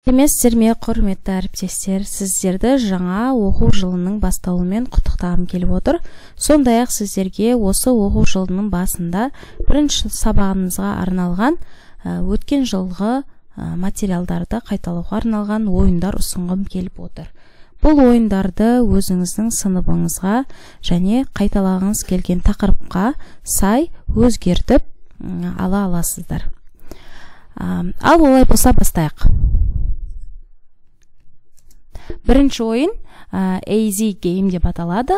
сәлеметсіздер құрметті әріптестер сіздерді жаңа оқу жылының басталуымен құттықтағым келіп отыр сондай-ақ сіздерге осы оқу жылының басында бірінші сабағымызға арналған ә, өткен жылғы ә, материалдарды қайталауға арналған ойындар ұсынғым келіп отыр бұл ойындарды өзіңіздің сыныбыңызға және қайталағыңыз келген тақырыпқа сай өзгертіп ала аласыздар ал олай болса бастайық бірінші ойын ә, AZ Game деп аталады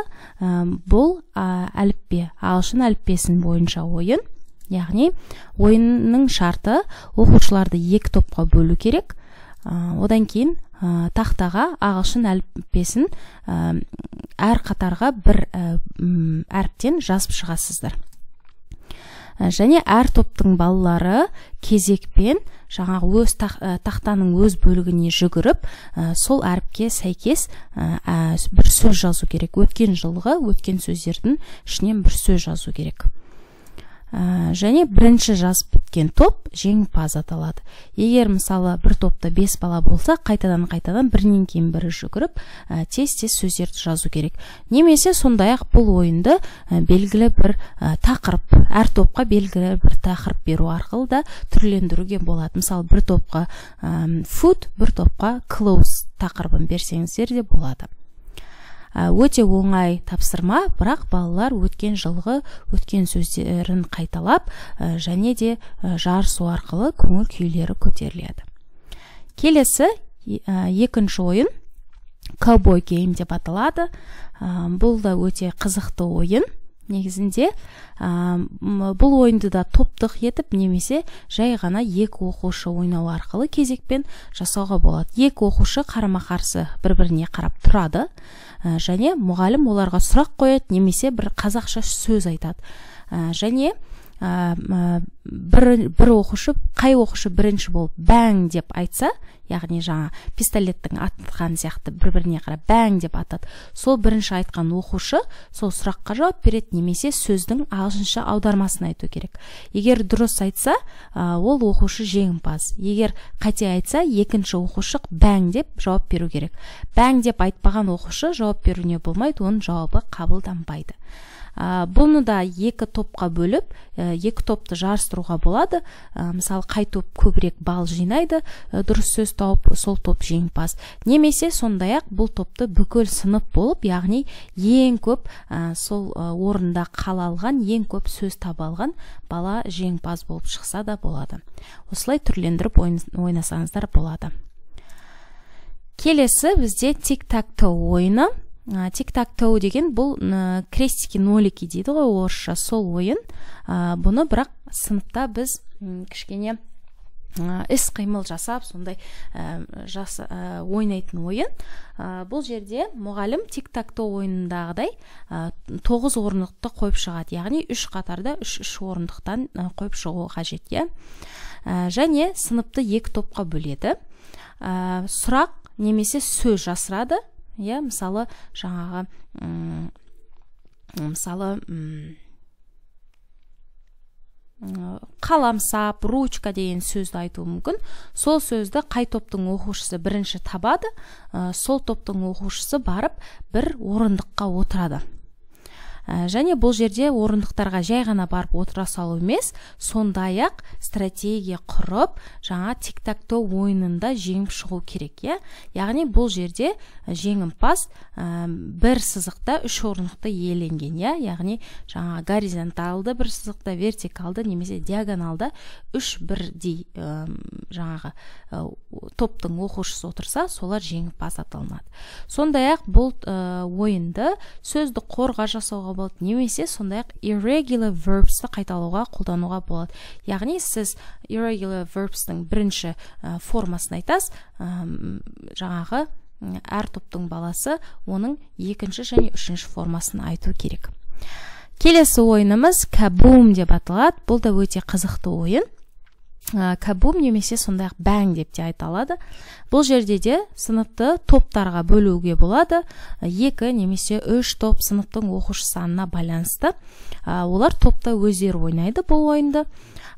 бұл ә, әліппе ағылшын әліппесін бойынша ойын яғни ойынның шарты оқушыларды екі топқа бөлу керек одан кейін тақтаға ағылшын әліппесін әр қатарға бір әріптен жазып шығасыздар Э, және әр топтың балалары кезекпен жаңағы өз э, тақтаның өз бөлігіне жүгіріп э, сол әріпке сәйкес ә, бір сөз жазу керек өткен жылғы өткен сөздердің ішінен бір сөз жазу керек Э, және бірінші жазып біткен топ жеңімпаз аталады егер мысалы бір топта бес бала болса қайтадан қайтадан бірінен кейін бірі жүгіріп ә, тез тез сөздерді жазу керек немесе сондай ақ бұл ойынды э, белгілі бір ә, тақырып әр топқа белгілі бір тақырып беру арқылы да түрлендіруге болады мысалы бір топқа ә, food бір топқа close тақырыбын берсеңіздер де болады Ә, өте оңай тапсырма бірақ балалар өткен жылғы өткен сөздерін қайталап ә, және де ә, жарысу арқылы көңіл күйлері көтеріледі келесі екінші ойын cowboy game деп аталады бұл да өте қызықты ойын негізінде ә, бұл ойынды да топтық етіп немесе жай ғана екі оқушы ойнау арқылы кезекпен жасауға болады екі оқушы қарама қарсы бір біріне қарап тұрады және мұғалім оларға сұрақ қояды немесе бір қазақша сөз айтады ә, және ә, бір, бір оқушы қай оқушы бірінші болып бәң деп айтса яғни жаңа пистолеттің атқаны сияқты бір біріне қарап бәң деп атады сол бірінші айтқан оқушы сол сұраққа жауап береді немесе сөздің ағылшынша аудармасын айту керек егер дұрыс айтса ол оқушы жеңімпаз егер қате айтса екінші оқушы бәң деп жауап беру керек бәң деп айтпаған оқушы жауап беруіне болмайды оның жауабы қабылданбайды ә, бұны да екі топқа бөліп екі топты жарыстыруға болады ә, мысалы қай топ көбірек балл жинайды ә, дұрыс сөз тауып сол топ жеңімпаз немесе сондай ақ бұл топты бүкіл сынып болып яғни ең көп сол орында қалалған ең көп сөз таба алған бала жеңімпаз болып шықса да болады осылай түрлендіріп ойнасаңыздар болады келесі бізде тик так ойыны тик так тоу деген бұл ә, крестики нолики дейді ғой орысша сол ойын ә, бұны бірақ сыныпта біз кішкене іс қимыл жасап сондай жас, ойнайтын ойын ә, бұл жерде мұғалім тик так тоу ойынындағыдай тоғыз орындықты қойып шығады яғни үш қатарда үш үш орындықтан қойып шығу қажет иә және сыныпты екі топқа бөледі сұрақ немесе сөз жасырады иә мысалы жаңағы ұм, мысалы ұм, қаламсап ручка деген сөзді айтуы мүмкін сол сөзді қай топтың оқушысы бірінші табады сол топтың оқушысы барып бір орындыққа отырады Ә, және бұл жерде орындықтарға жай ғана барып отыра салу емес сондай ақ стратегия құрып жаңа тик так то ойынында жеңіп шығу керек иә яғни бұл жерде ә, жеңімпаз ә, бір сызықта үш орындықты иеленген иә яғни жаңа горизонталды бір сызықта вертикалды немесе диагоналды үш бірдей ә, жаңағы топтың оқушысы отырса солар жеңімпаз аталынады сондай ақ бұл э, ойынды сөзді қорға жасауға болады немесе сондай ақ irregular verbsті қайталауға қолдануға болады яғни сіз irregular verbstің бірінші э, формасын айтасыз жаңағы әр топтың баласы оның екінші және үшінші формасын айту керек келесі ойынымыз кабум деп аталады бұл да өте қызықты ойын ә, кабум немесе сондай ақ бәң деп те айталады бұл жерде де сыныпты топтарға бөлуге болады э, екі немесе үш топ сыныптың оқушы санына байланысты э, олар топта өздері ойнайды бұл ойынды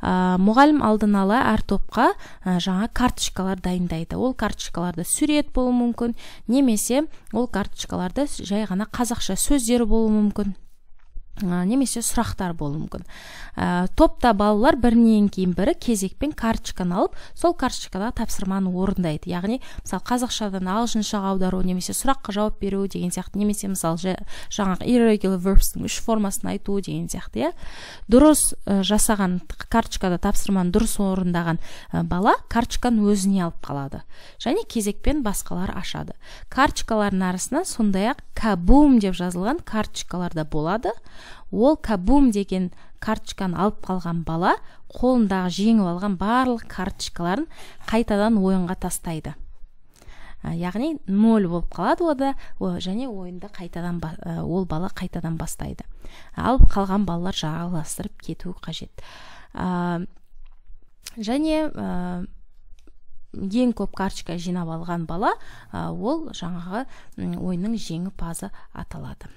мұғалім алдын ала әр топқа ә, жаңа карточкалар дайындайды ол карточкаларда сурет болуы мүмкін немесе ол карточкаларда жай ғана қазақша сөздер болуы мүмкін ә, немесе сұрақтар болуы мүмкін ә, топта балалар бірінен кейін бірі кезекпен карточканы алып сол карточкадағы тапсырманы орындайды яғни мысалы қазақшадан ағылшыншаға аудару немесе сұраққа жауап беру деген сияқты немесе мысалы жа, жаңағы irregular verbстің үш формасын айту деген сияқты иә дұрыс э, жасаған карточкада тапсырманы дұрыс орындаған бала карточканы өзіне алып қалады және кезекпен басқалар ашады карточкалардың арасынан сондай ақ кабум деп жазылған карточкалар да болады ол кабум деген карточканы алып қалған бала қолындағы жеңіп алған барлық карточкаларын қайтадан ойынға тастайды яғни ноль болып қалады ода о, және ойынды қайтадан ол бала қайтадан бастайды алып қалған балалар жағаластырып кету қажет ә, және ең көп карточка жинап алған бала ол жаңағы ойынның жеңімпазы аталады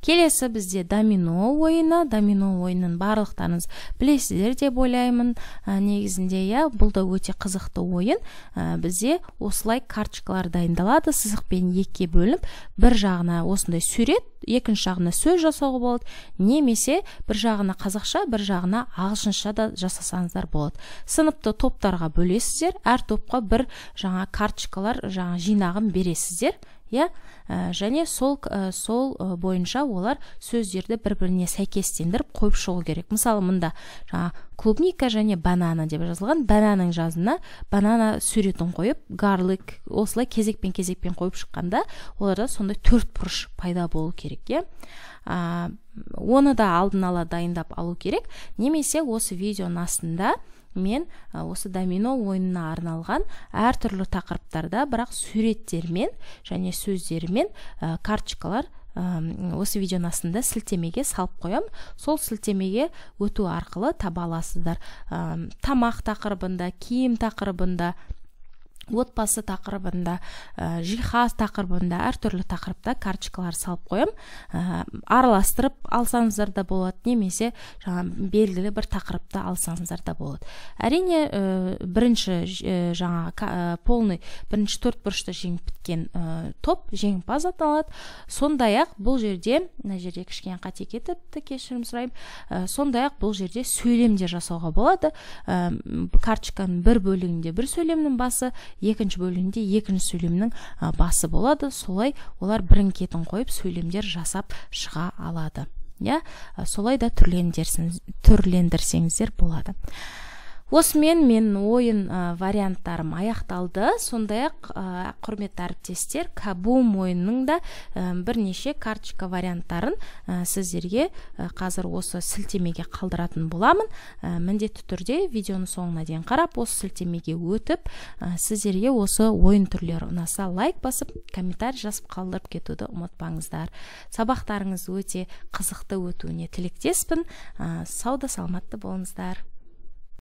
келесі бізде домино ойыны домино ойынын барлықтарыңыз білесіздер деп ойлаймын негізінде иә бұл да өте қызықты ойын ә, бізде осылай карточкалар дайындалады сызықпен екіге бөлініп бір жағына осындай сурет екінші жағына сөз жасауға болады немесе бір жағына қазақша бір жағына ағылшынша да жасасаңыздар болады сыныпты топтарға бөлесіздер әр топқа бір жаңа карточкалар жаңа жинағын бересіздер иә ә, және сол ә, сол ә, бойынша олар сөздерді бір біріне сәйкестендіріп қойып шығу керек мысалы мында клубника және банана деп жазылған бананың жазына банана суретін қойып гарлик осылай кезекпен кезекпен қойып шыққанда оларда сондай төрт бұрыш пайда болу керек иә оны да алдын ала дайындап алу керек немесе осы видеоның астында мен осы домино ойынына арналған әртүрлі тақырыптарда бірақ суреттермен және сөздермен ә, карточкалар осы видеоның астында сілтемеге салып қоямын сол сілтемеге өту арқылы таба аласыздар тамақ тақырыбында киім тақырыбында отбасы тақырыбында ә, жиһаз тақырыбында әртүрлі тақырыпта карточкалар салып қоямын ә, э, араластырып алсаңыздар да болады немесе жаңа белгілі бір тақырыпты алсаңыздар да болады әрине э, бірінші ә, жаңағы полный бірінші төрт бұрышты жеңіп біткен топ жеңімпаз аталады сондай ақ бұл жерде мына жерде кішкене қате кетіпті кешірім сұраймын сондай ақ бұл жерде сөйлем де жасауға болады ә, карточканың бір бөлігінде бір сөйлемнің басы екінші бөлімде екінші сөйлемнің басы болады солай олар бірін қойып сөйлемдер жасап шыға алады иә солай да түрлендірсеңіздер болады осымен мен ойын варианттарым аяқталды сондай ақ ә, құрметті әріптестер кабум ойынның да ә, бірнеше карточка варианттарын ә, сіздерге қазір осы сілтемеге қалдыратын боламын ә, міндетті түрде видеоны соңына дейін қарап осы сілтемеге өтіп сіздерге осы ойын түрлері ұнаса лайк басып комментарий жазып қалдырып кетуді ұмытпаңыздар сабақтарыңыз өте қызықты өтуіне тілектеспін сауда саламатты болыңыздар